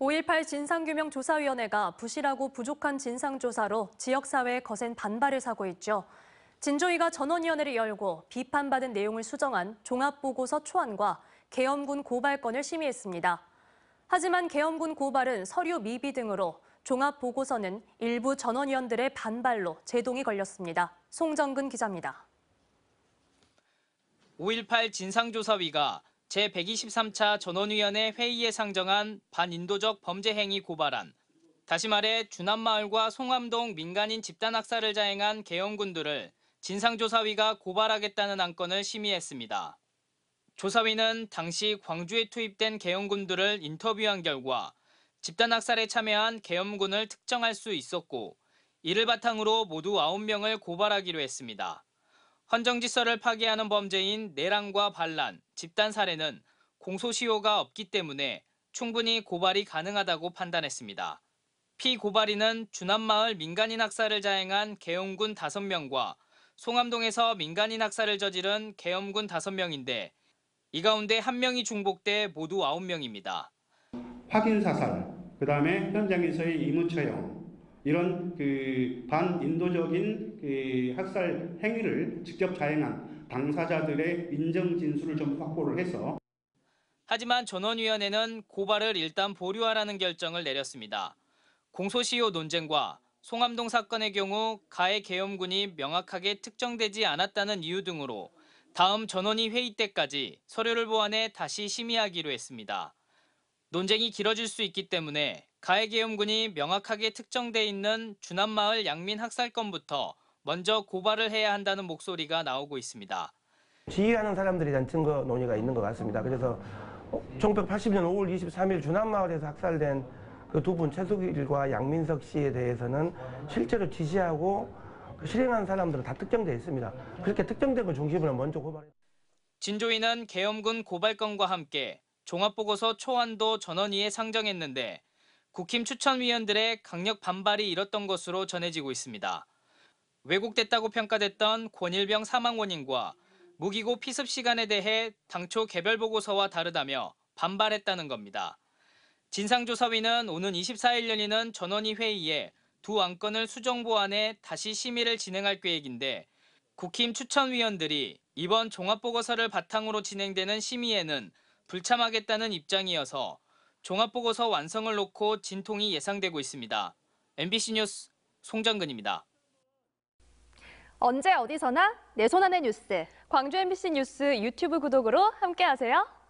5.18 진상규명 조사위원회가 부실하고 부족한 진상조사로 지역사회에 거센 반발을 사고 있죠. 진조이가 전원위원회를 열고 비판받은 내용을 수정한 종합보고서 초안과 계엄군 고발권을 심의했습니다. 하지만 계엄군 고발은 서류 미비 등으로 종합보고서는 일부 전원위원들의 반발로 제동이 걸렸습니다. 송정근 기자입니다. 5.18 진상조사위가 제123차 전원위원회 회의에 상정한 반인도적 범죄 행위 고발안, 다시 말해 주남마을과 송암동 민간인 집단 학살을 자행한 계엄군들을 진상조사위가 고발하겠다는 안건을 심의했습니다. 조사위는 당시 광주에 투입된 계엄군들을 인터뷰한 결과 집단 학살에 참여한 계엄군을 특정할 수 있었고 이를 바탕으로 모두 9명을 고발하기로 했습니다. 헌정 지서를 파괴하는 범죄인 내란과 반란, 집단 사례는 공소시효가 없기 때문에 충분히 고발이 가능하다고 판단했습니다. 피고발인은 주남마을 민간인 학살을 자행한 계엄군 5명과 송암동에서 민간인 학살을 저지른 계엄군 5명인데 이 가운데 1명이 중복돼 모두 9명입니다. 확인 사살, 그다음에 현장에서의 임무 처형, 이런 그 반인도적인 그 학살 행위를 직접 자행한 당사자들의 인정 진술을 좀 확보를 해서 하지만 전원위원회는 고발을 일단 보류하라는 결정을 내렸습니다. 공소시효 논쟁과 송암동 사건의 경우 가해 계엄군이 명확하게 특정되지 않았다는 이유 등으로 다음 전원위 회의 때까지 서류를 보완해 다시 심의하기로 했습니다. 논쟁이 길어질 수 있기 때문에 가해계엄군이 명확하게 특정돼 있는 주남마을 양민 학살 건부터 먼저 고발을 해야 한다는 목소리가 나오고 있습니다. 지휘하는 사람들이 단층거 논의가 있는 것 같습니다. 그래서 1980년 5월 23일 주남마을에서 학살된 그 두 분 최수길과 양민석 씨에 대해서는 실제로 지시하고 그 실행한 사람들은 다 특정돼 있습니다. 그렇게 특정된 걸 중심으로 먼저 고발 진조인은 계엄군 고발건과 함께 종합보고서 초안도 전원위에 상정했는데 국힘 추천위원들의 강력 반발이 일었던 것으로 전해지고 있습니다. 왜곡됐다고 평가됐던 권일병 사망 원인과 무기고 피습 시간에 대해 당초 개별 보고서와 다르다며 반발했다는 겁니다. 진상조사위는 오는 24일 열리는 전원위 회의에 두 안건을 수정보완해 다시 심의를 진행할 계획인데 국힘 추천위원들이 이번 종합보고서를 바탕으로 진행되는 심의에는 불참하겠다는 입장이어서 종합보고서 완성을 놓고 진통이 예상되고 있습니다. MBC 뉴스 송정근입니다. 언제 어디서나 내 손안의 뉴스. 광주 MBC 뉴스 유튜브 구독으로 함께하세요.